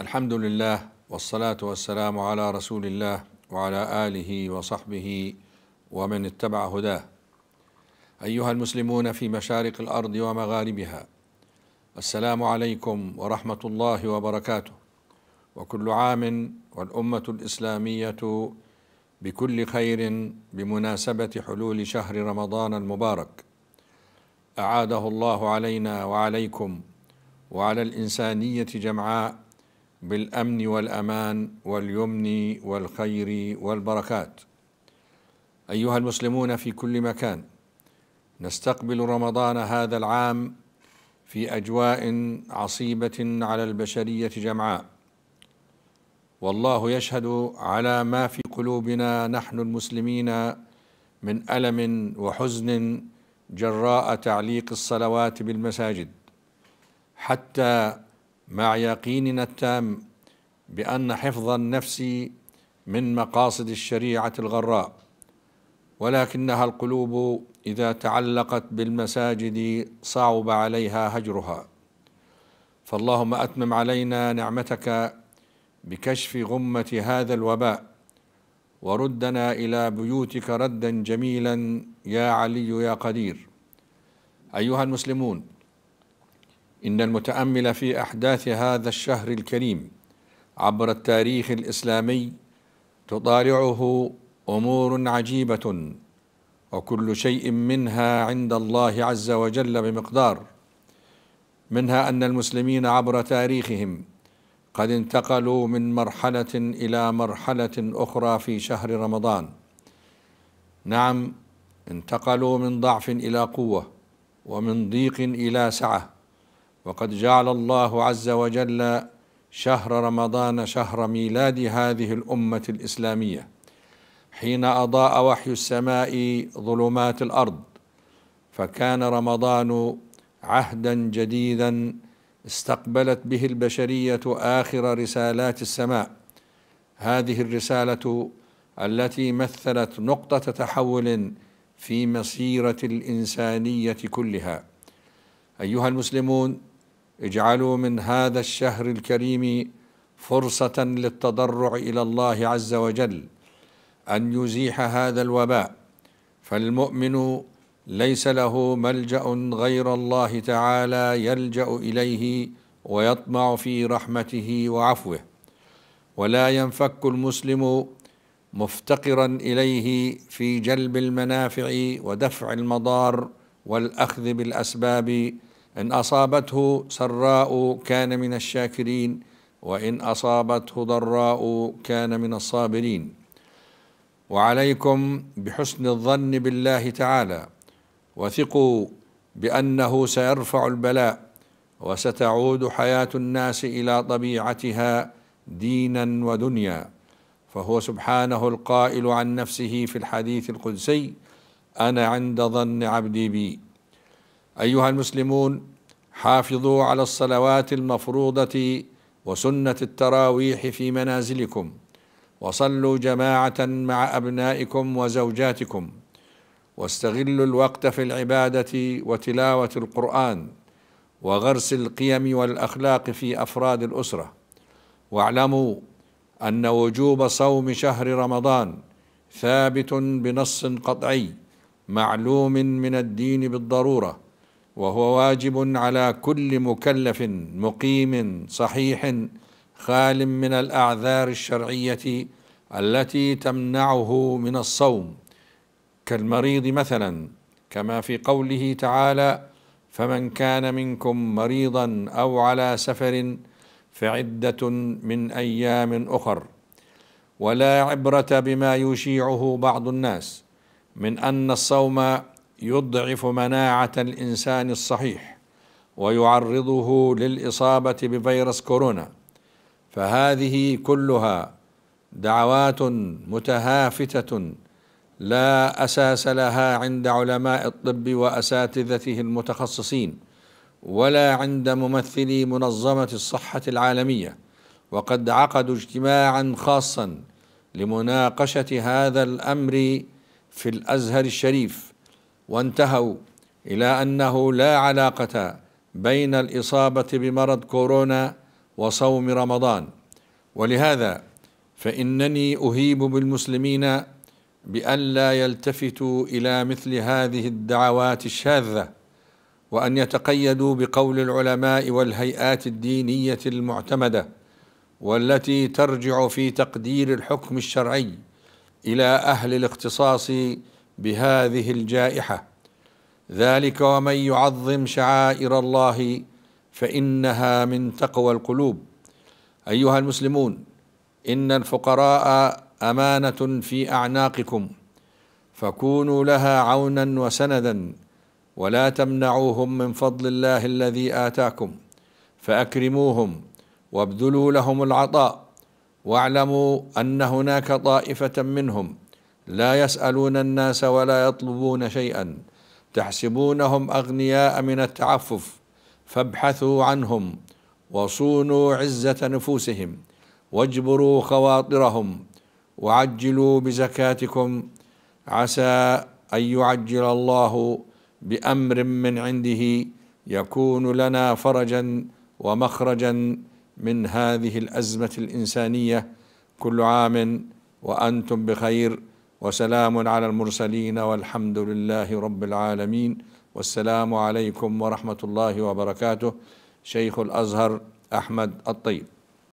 الحمد لله والصلاة والسلام على رسول الله وعلى آله وصحبه ومن اتبع هداه. أيها المسلمون في مشارق الأرض ومغاربها السلام عليكم ورحمة الله وبركاته وكل عام والأمة الإسلامية بكل خير بمناسبة حلول شهر رمضان المبارك. أعاده الله علينا وعليكم وعلى الإنسانية جمعاء بالامن والامان واليمن والخير والبركات ايها المسلمون في كل مكان نستقبل رمضان هذا العام في اجواء عصيبه على البشريه جمعاء والله يشهد على ما في قلوبنا نحن المسلمين من الم وحزن جراء تعليق الصلوات بالمساجد حتى مع يقيننا التام بأن حفظ النفس من مقاصد الشريعة الغراء ولكنها القلوب إذا تعلقت بالمساجد صعب عليها هجرها فاللهم أتمم علينا نعمتك بكشف غمة هذا الوباء وردنا إلى بيوتك ردا جميلا يا علي يا قدير أيها المسلمون إن المتأمل في أحداث هذا الشهر الكريم عبر التاريخ الإسلامي تطالعه أمور عجيبة وكل شيء منها عند الله عز وجل بمقدار منها أن المسلمين عبر تاريخهم قد انتقلوا من مرحلة إلى مرحلة أخرى في شهر رمضان نعم انتقلوا من ضعف إلى قوة ومن ضيق إلى سعة وقد جعل الله عز وجل شهر رمضان شهر ميلاد هذه الامه الاسلاميه حين اضاء وحي السماء ظلمات الارض فكان رمضان عهدا جديدا استقبلت به البشريه اخر رسالات السماء هذه الرساله التي مثلت نقطه تحول في مسيره الانسانيه كلها ايها المسلمون اجعلوا من هذا الشهر الكريم فرصة للتضرع إلى الله عز وجل أن يزيح هذا الوباء فالمؤمن ليس له ملجأ غير الله تعالى يلجأ إليه ويطمع في رحمته وعفوه ولا ينفك المسلم مفتقرا إليه في جلب المنافع ودفع المضار والأخذ بالأسباب إن أصابته سراء كان من الشاكرين وإن أصابته ضراء كان من الصابرين وعليكم بحسن الظن بالله تعالى وثقوا بأنه سيرفع البلاء وستعود حياة الناس إلى طبيعتها دينا ودنيا فهو سبحانه القائل عن نفسه في الحديث القدسي أنا عند ظن عبدي بي ايها المسلمون حافظوا على الصلوات المفروضه وسنه التراويح في منازلكم وصلوا جماعه مع ابنائكم وزوجاتكم واستغلوا الوقت في العباده وتلاوه القران وغرس القيم والاخلاق في افراد الاسره واعلموا ان وجوب صوم شهر رمضان ثابت بنص قطعي معلوم من الدين بالضروره وهو واجب على كل مكلف مقيم صحيح خال من الاعذار الشرعيه التي تمنعه من الصوم كالمريض مثلا كما في قوله تعالى فمن كان منكم مريضا او على سفر فعده من ايام اخر ولا عبره بما يشيعه بعض الناس من ان الصوم يضعف مناعة الإنسان الصحيح ويعرضه للإصابة بفيروس كورونا فهذه كلها دعوات متهافتة لا أساس لها عند علماء الطب وأساتذته المتخصصين ولا عند ممثلي منظمة الصحة العالمية وقد عقدوا اجتماعا خاصا لمناقشة هذا الأمر في الأزهر الشريف وانتهوا الى انه لا علاقه بين الاصابه بمرض كورونا وصوم رمضان ولهذا فانني اهيب بالمسلمين بألا يلتفتوا إلى مثل هذه الدعوات الشاذة وأن يتقيدوا بقول العلماء والهيئات الدينية المعتمدة والتي ترجع في تقدير الحكم الشرعي إلى أهل الاختصاص بهذه الجائحه ذلك ومن يعظم شعائر الله فانها من تقوى القلوب ايها المسلمون ان الفقراء امانه في اعناقكم فكونوا لها عونا وسندا ولا تمنعوهم من فضل الله الذي اتاكم فاكرموهم وابذلوا لهم العطاء واعلموا ان هناك طائفه منهم لا يسالون الناس ولا يطلبون شيئا تحسبونهم اغنياء من التعفف فابحثوا عنهم وصونوا عزه نفوسهم واجبروا خواطرهم وعجلوا بزكاتكم عسى ان يعجل الله بامر من عنده يكون لنا فرجا ومخرجا من هذه الازمه الانسانيه كل عام وانتم بخير وسلام على المرسلين والحمد لله رب العالمين والسلام عليكم ورحمة الله وبركاته شيخ الأزهر أحمد الطيب